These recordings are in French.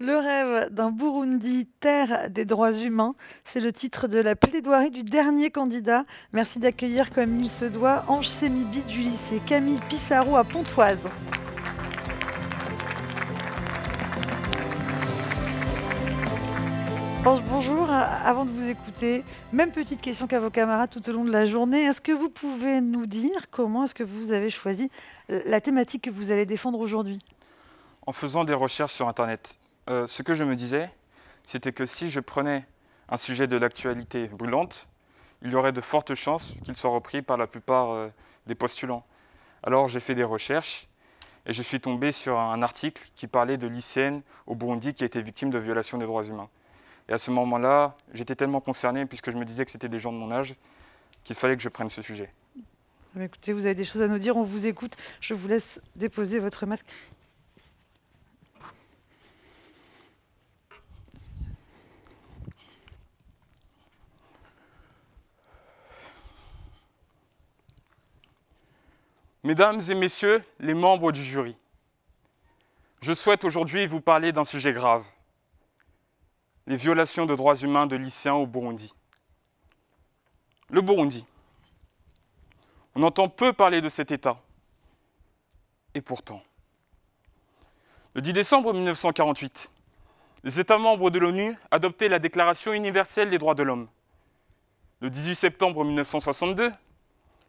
Le rêve d'un Burundi, terre des droits humains, c'est le titre de la plaidoirie du dernier candidat. Merci d'accueillir comme il se doit Ange Semibi du lycée Camille Pissarro à Pontoise. Ange, bonjour. Avant de vous écouter, même petite question qu'à vos camarades tout au long de la journée. Est-ce que vous pouvez nous dire comment est-ce que vous avez choisi la thématique que vous allez défendre aujourd'hui En faisant des recherches sur Internet, euh, ce que je me disais, c'était que si je prenais un sujet de l'actualité brûlante, il y aurait de fortes chances qu'il soit repris par la plupart euh, des postulants. Alors j'ai fait des recherches et je suis tombé sur un article qui parlait de lycéennes au Burundi qui étaient victimes de violations des droits humains. Et à ce moment-là, j'étais tellement concerné puisque je me disais que c'était des gens de mon âge qu'il fallait que je prenne ce sujet. Écoutez, vous avez des choses à nous dire, on vous écoute. Je vous laisse déposer votre masque. Mesdames et messieurs les membres du jury, je souhaite aujourd'hui vous parler d'un sujet grave, les violations de droits humains de lycéens au Burundi. Le Burundi. On entend peu parler de cet État. Et pourtant, le 10 décembre 1948, les États membres de l'ONU adoptaient la Déclaration universelle des droits de l'homme. Le 18 septembre 1962,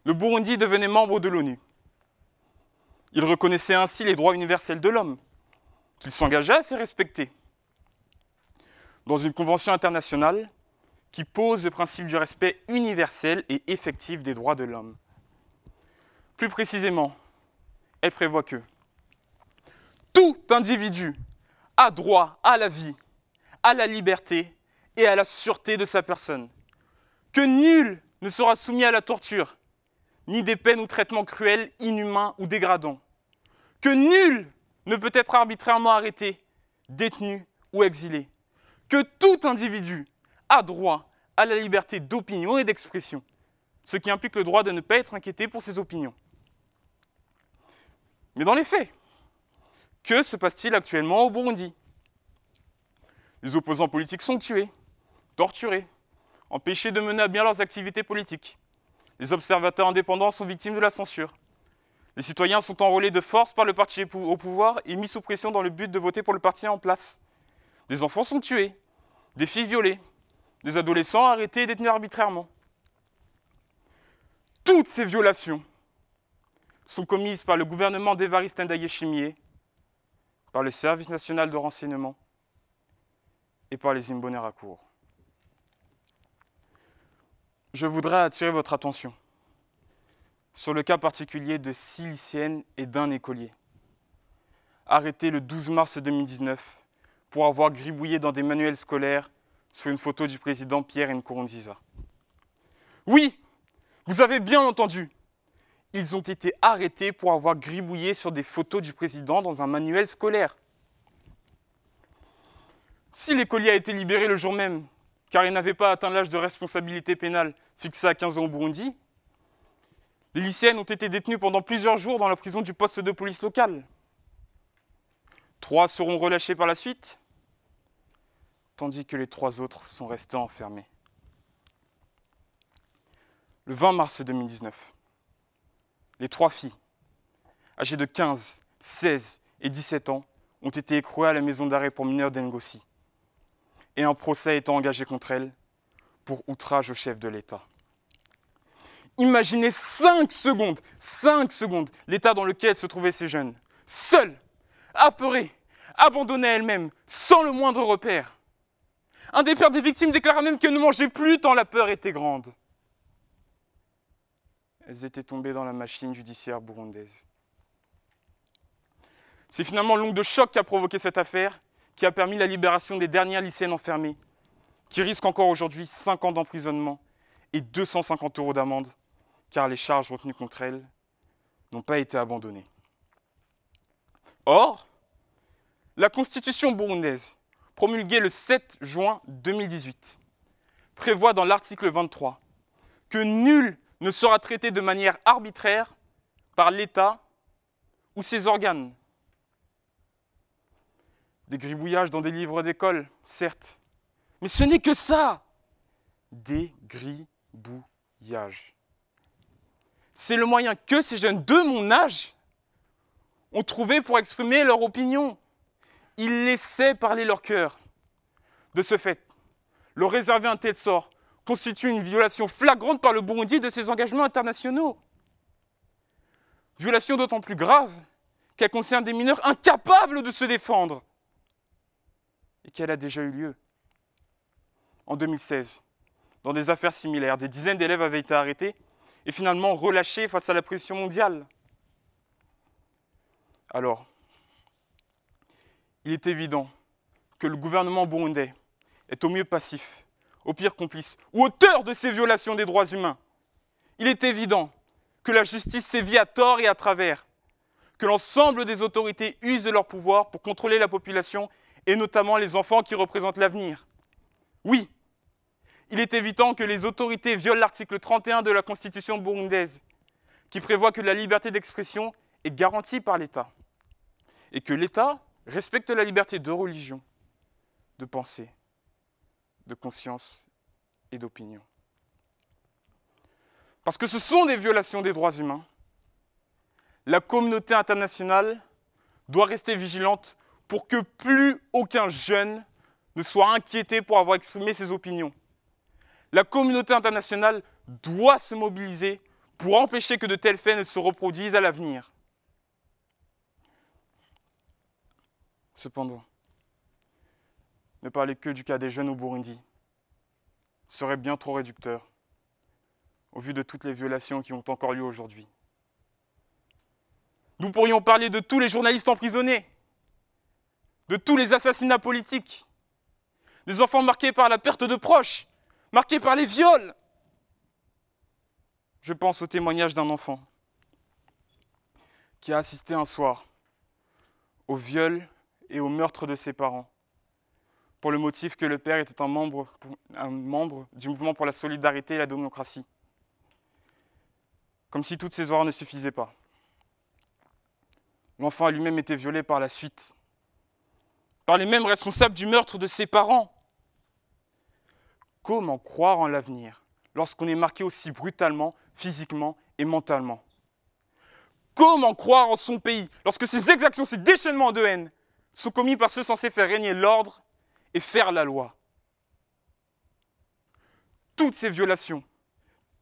le Burundi devenait membre de l'ONU. Il reconnaissait ainsi les droits universels de l'homme, qu'il s'engageait à faire respecter. Dans une convention internationale qui pose le principe du respect universel et effectif des droits de l'homme. Plus précisément, elle prévoit que tout individu a droit à la vie, à la liberté et à la sûreté de sa personne, que nul ne sera soumis à la torture, ni des peines ou traitements cruels, inhumains ou dégradants, que nul ne peut être arbitrairement arrêté, détenu ou exilé, que tout individu a droit à la liberté d'opinion et d'expression, ce qui implique le droit de ne pas être inquiété pour ses opinions. Mais dans les faits, que se passe-t-il actuellement au Burundi Les opposants politiques sont tués, torturés, empêchés de mener à bien leurs activités politiques. Les observateurs indépendants sont victimes de la censure. Les citoyens sont enrôlés de force par le parti au pouvoir et mis sous pression dans le but de voter pour le parti en place. Des enfants sont tués, des filles violées, des adolescents arrêtés et détenus arbitrairement. Toutes ces violations sont commises par le gouvernement d'Evariste ndayé par le Service national de renseignement et par les Imboner à court. Je voudrais attirer votre attention sur le cas particulier de six lycéennes et d'un écolier. Arrêté le 12 mars 2019 pour avoir gribouillé dans des manuels scolaires sur une photo du président Pierre Nkurunziza. Oui, vous avez bien entendu. Ils ont été arrêtés pour avoir gribouillé sur des photos du président dans un manuel scolaire. Si l'écolier a été libéré le jour même, car il n'avait pas atteint l'âge de responsabilité pénale fixé à 15 ans au Burundi, les lycéennes ont été détenues pendant plusieurs jours dans la prison du poste de police local. Trois seront relâchés par la suite, tandis que les trois autres sont restés enfermés. Le 20 mars 2019, les trois filles, âgées de 15, 16 et 17 ans, ont été écrouées à la maison d'arrêt pour mineurs d'Engossi, et un procès étant engagé contre elles pour outrage au chef de l'État. Imaginez 5 secondes, 5 secondes, l'état dans lequel se trouvaient ces jeunes. Seuls, apeurés, abandonnés à elles-mêmes, sans le moindre repère. Un des pères des victimes déclara même qu'elles ne mangeaient plus tant la peur était grande. Elles étaient tombées dans la machine judiciaire burundaise. C'est finalement l'onde de choc qui a provoqué cette affaire, qui a permis la libération des dernières lycéennes enfermées, qui risquent encore aujourd'hui 5 ans d'emprisonnement et 250 euros d'amende car les charges retenues contre elle n'ont pas été abandonnées. Or, la Constitution burundaise, promulguée le 7 juin 2018, prévoit dans l'article 23 que nul ne sera traité de manière arbitraire par l'État ou ses organes. Des gribouillages dans des livres d'école, certes, mais ce n'est que ça, des gribouillages c'est le moyen que ces jeunes de mon âge ont trouvé pour exprimer leur opinion. Ils laissaient parler leur cœur. De ce fait, leur réserver un tel sort constitue une violation flagrante par le Burundi de ses engagements internationaux. Violation d'autant plus grave qu'elle concerne des mineurs incapables de se défendre et qu'elle a déjà eu lieu. En 2016, dans des affaires similaires, des dizaines d'élèves avaient été arrêtés et finalement relâché face à la pression mondiale. Alors, il est évident que le gouvernement burundais est au mieux passif, au pire complice ou auteur de ces violations des droits humains. Il est évident que la justice sévit à tort et à travers, que l'ensemble des autorités usent de leur pouvoir pour contrôler la population et notamment les enfants qui représentent l'avenir. Oui, il est évident que les autorités violent l'article 31 de la Constitution burundaise, qui prévoit que la liberté d'expression est garantie par l'État, et que l'État respecte la liberté de religion, de pensée, de conscience et d'opinion. Parce que ce sont des violations des droits humains, la communauté internationale doit rester vigilante pour que plus aucun jeune ne soit inquiété pour avoir exprimé ses opinions la communauté internationale doit se mobiliser pour empêcher que de tels faits ne se reproduisent à l'avenir. Cependant, ne parler que du cas des jeunes au Burundi serait bien trop réducteur au vu de toutes les violations qui ont encore lieu aujourd'hui. Nous pourrions parler de tous les journalistes emprisonnés, de tous les assassinats politiques, des enfants marqués par la perte de proches, Marqué par les viols. Je pense au témoignage d'un enfant qui a assisté un soir au viol et au meurtre de ses parents, pour le motif que le père était un membre, un membre du mouvement pour la solidarité et la démocratie. Comme si toutes ces horreurs ne suffisaient pas. L'enfant a lui-même été violé par la suite, par les mêmes responsables du meurtre de ses parents. Comment croire en l'avenir lorsqu'on est marqué aussi brutalement, physiquement et mentalement Comment croire en son pays lorsque ses exactions, ses déchaînements de haine sont commis par ceux censés faire régner l'ordre et faire la loi Toutes ces violations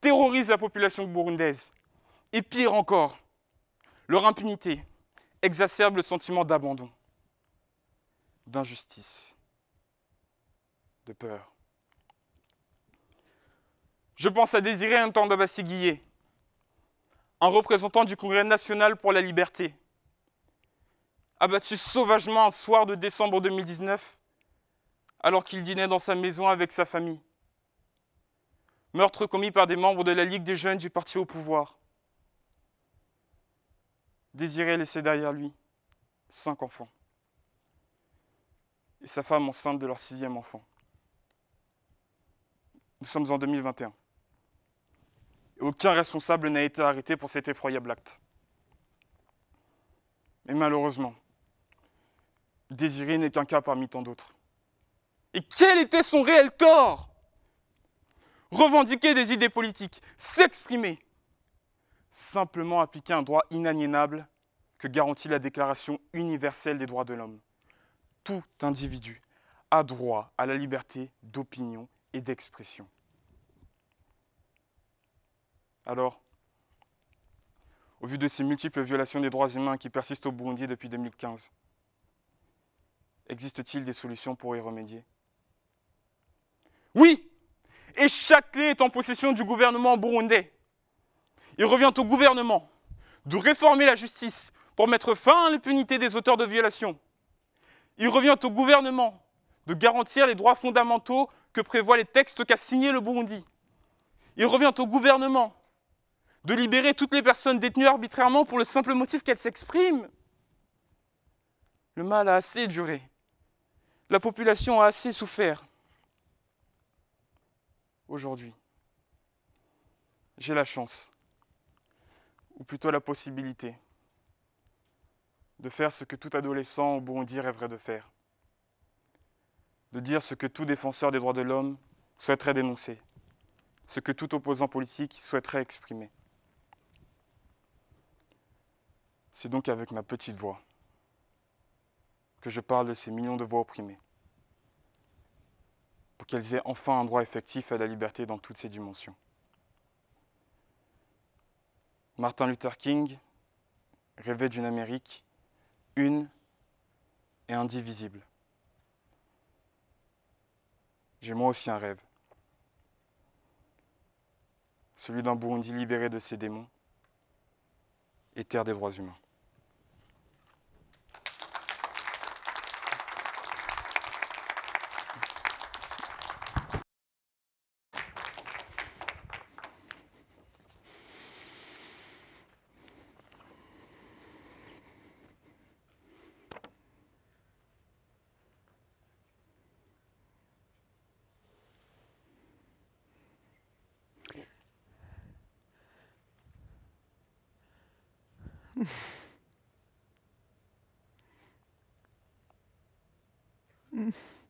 terrorisent la population burundaise et pire encore, leur impunité exacerbe le sentiment d'abandon, d'injustice, de peur. Je pense à Désiré un temps un représentant du Congrès national pour la liberté, abattu sauvagement un soir de décembre 2019, alors qu'il dînait dans sa maison avec sa famille. Meurtre commis par des membres de la Ligue des jeunes du parti au pouvoir. Désiré laissait derrière lui cinq enfants et sa femme enceinte de leur sixième enfant. Nous sommes en 2021 aucun responsable n'a été arrêté pour cet effroyable acte. Mais malheureusement, Désiré n'est qu'un cas parmi tant d'autres. Et quel était son réel tort Revendiquer des idées politiques, s'exprimer, simplement appliquer un droit inaliénable que garantit la Déclaration universelle des droits de l'homme. Tout individu a droit à la liberté d'opinion et d'expression. Alors, au vu de ces multiples violations des droits humains qui persistent au Burundi depuis 2015, existe-t-il des solutions pour y remédier Oui Et chaque clé est en possession du gouvernement burundais. Il revient au gouvernement de réformer la justice pour mettre fin à l'impunité des auteurs de violations. Il revient au gouvernement de garantir les droits fondamentaux que prévoient les textes qu'a signés le Burundi. Il revient au gouvernement de libérer toutes les personnes détenues arbitrairement pour le simple motif qu'elles s'expriment. Le mal a assez duré. La population a assez souffert. Aujourd'hui, j'ai la chance, ou plutôt la possibilité, de faire ce que tout adolescent au dire rêverait de faire, de dire ce que tout défenseur des droits de l'homme souhaiterait dénoncer, ce que tout opposant politique souhaiterait exprimer. C'est donc avec ma petite voix que je parle de ces millions de voix opprimées, pour qu'elles aient enfin un droit effectif à la liberté dans toutes ses dimensions. Martin Luther King rêvait d'une Amérique une et indivisible. J'ai moi aussi un rêve, celui d'un Burundi libéré de ses démons et terre des droits humains. Mm.